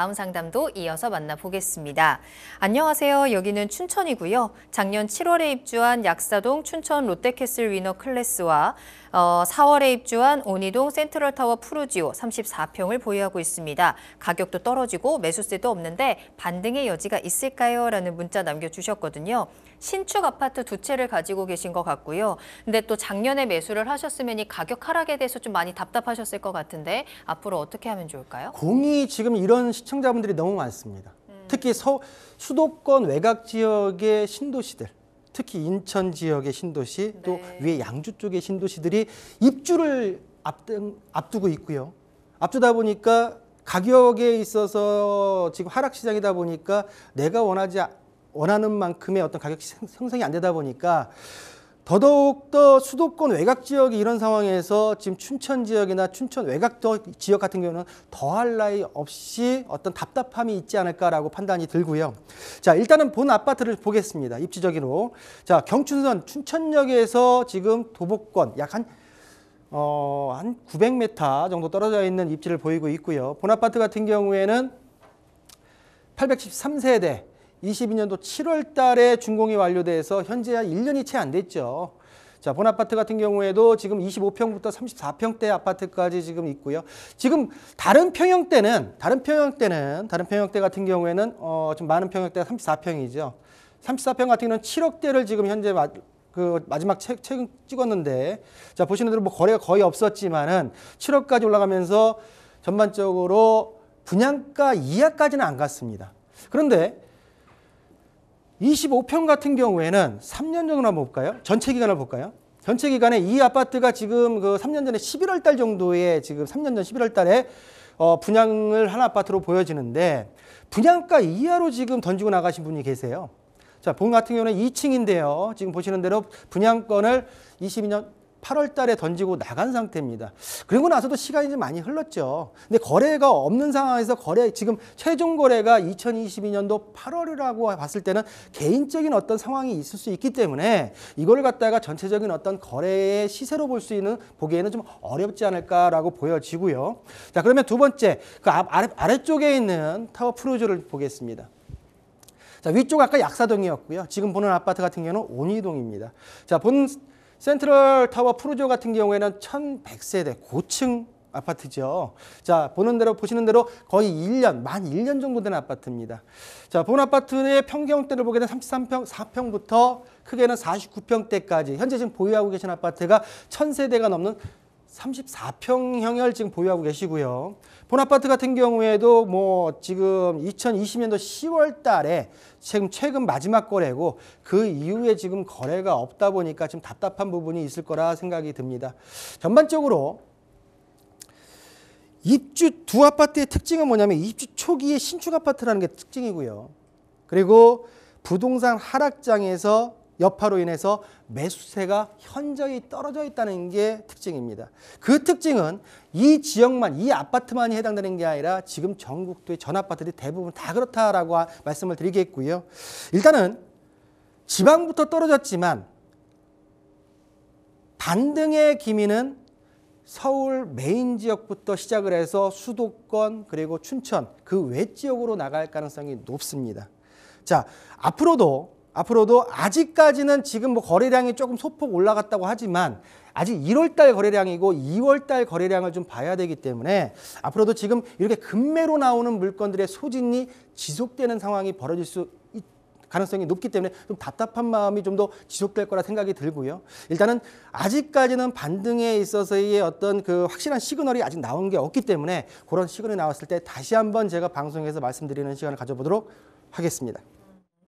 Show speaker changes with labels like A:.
A: 다음 상담도 이어서 만나보겠습니다. 안녕하세요. 여기는 춘천이고요. 작년 7월에 입주한 약사동 춘천 롯데캐슬 위너 클래스와 어, 4월에 입주한 온이동 센트럴타워 푸르지오 34평을 보유하고 있습니다. 가격도 떨어지고 매수세도 없는데 반등의 여지가 있을까요? 라는 문자 남겨주셨거든요. 신축 아파트 두 채를 가지고 계신 것 같고요. 근데 또 작년에 매수를 하셨으면 이 가격 하락에 대해서 좀 많이 답답하셨을 것 같은데 앞으로 어떻게 하면 좋을까요?
B: 공이 지금 이런 시청자분들이 너무 많습니다. 음. 특히 서, 수도권 외곽 지역의 신도시들 특히 인천 지역의 신도시 네. 또 위에 양주 쪽의 신도시들이 입주를 앞등, 앞두고 있고요. 앞두다 보니까 가격에 있어서 지금 하락 시장이다 보니까 내가 원하지 원하는 만큼의 어떤 가격 형성이 안 되다 보니까 더더욱더 수도권 외곽 지역이 이런 상황에서 지금 춘천 지역이나 춘천 외곽 지역 같은 경우는 더할 나위 없이 어떤 답답함이 있지 않을까라고 판단이 들고요. 자, 일단은 본 아파트를 보겠습니다. 입지적으로. 자, 경춘선 춘천역에서 지금 도보권 약한 어, 한 900m 정도 떨어져 있는 입지를 보이고 있고요. 본 아파트 같은 경우에는 813세대 22년도 7월 달에 준공이 완료돼서 현재 한 1년이 채 안 됐죠. 자, 본아파트 같은 경우에도 지금 25평부터 34평대 아파트까지 지금 있고요. 지금 다른 평형대는 다른 평형대는 다른 평형대 같은 경우에는 어, 좀 많은 평형대가 34평이죠. 34평 같은 경우는 7억대를 지금 현재 마, 그 마지막 최, 최근 찍었는데 자, 보시는 대로 뭐 거래가 거의 없었지만은 7억까지 올라가면서 전반적으로 분양가 이하까지는 안 갔습니다. 그런데 2 5평 같은 경우에는 3년 정도 한번 볼까요? 전체 기간을 볼까요? 전체 기간에 이 아파트가 지금 그 3년 전에 11월 달 정도에 지금 3년 전 11월 달에 어 분양을 한 아파트로 보여지는데 분양가 이하로 지금 던지고 나가신 분이 계세요. 자, 본 같은 경우는 2층인데요. 지금 보시는 대로 분양권을 22년 8월 달에 던지고 나간 상태입니다. 그리고 나서도 시간이 좀 많이 흘렀죠. 근데 거래가 없는 상황에서 거래, 지금 최종 거래가 2022년도 8월이라고 봤을 때는 개인적인 어떤 상황이 있을 수 있기 때문에 이걸 갖다가 전체적인 어떤 거래의 시세로 볼 수 있는, 보기에는 좀 어렵지 않을까라고 보여지고요. 자, 그러면 두 번째, 그 아래, 아래쪽에 있는 타워 프로즈를 보겠습니다. 자, 위쪽 아까 약사동이었고요. 지금 보는 아파트 같은 경우는 온이동입니다. 자, 본 센트럴 타워 프로조 같은 경우에는 1100세대 고층 아파트죠. 자, 보는 대로 보시는 대로 거의 1년, 만 1년 정도 된 아파트입니다. 자, 본 아파트의 평경대를 보게 되면 33평, 4평부터 크게는 49평대까지 현재 지금 보유하고 계신 아파트가 1000세대가 넘는 34평형을 지금 보유하고 계시고요. 본 아파트 같은 경우에도 뭐 지금 2020년도 10월 달에 지금 최근 마지막 거래고 그 이후에 지금 거래가 없다 보니까 좀 답답한 부분이 있을 거라 생각이 듭니다. 전반적으로 입주 두 아파트의 특징은 뭐냐면 입주 초기에 신축 아파트라는 게 특징이고요. 그리고 부동산 하락장에서 여파로 인해서 매수세가 현저히 떨어져 있다는 게 특징입니다. 그 특징은 이 지역만, 이 아파트만이 해당되는 게 아니라 지금 전국도의 전 아파트들이 대부분 다 그렇다라고 말씀을 드리겠고요. 일단은 지방부터 떨어졌지만 반등의 기미는 서울 메인 지역부터 시작을 해서 수도권 그리고 춘천 그 외 지역으로 나갈 가능성이 높습니다. 자, 앞으로도 앞으로도 아직까지는 지금 뭐 거래량이 조금 소폭 올라갔다고 하지만 아직 1월달 거래량이고 2월달 거래량을 좀 봐야 되기 때문에 앞으로도 지금 이렇게 급매로 나오는 물건들의 소진이 지속되는 상황이 벌어질 수 가능성이 높기 때문에 좀 답답한 마음이 좀 더 지속될 거라 생각이 들고요. 일단은 아직까지는 반등에 있어서의 어떤 그 확실한 시그널이 아직 나온 게 없기 때문에 그런 시그널이 나왔을 때 다시 한번 제가 방송에서 말씀드리는 시간을 가져보도록 하겠습니다.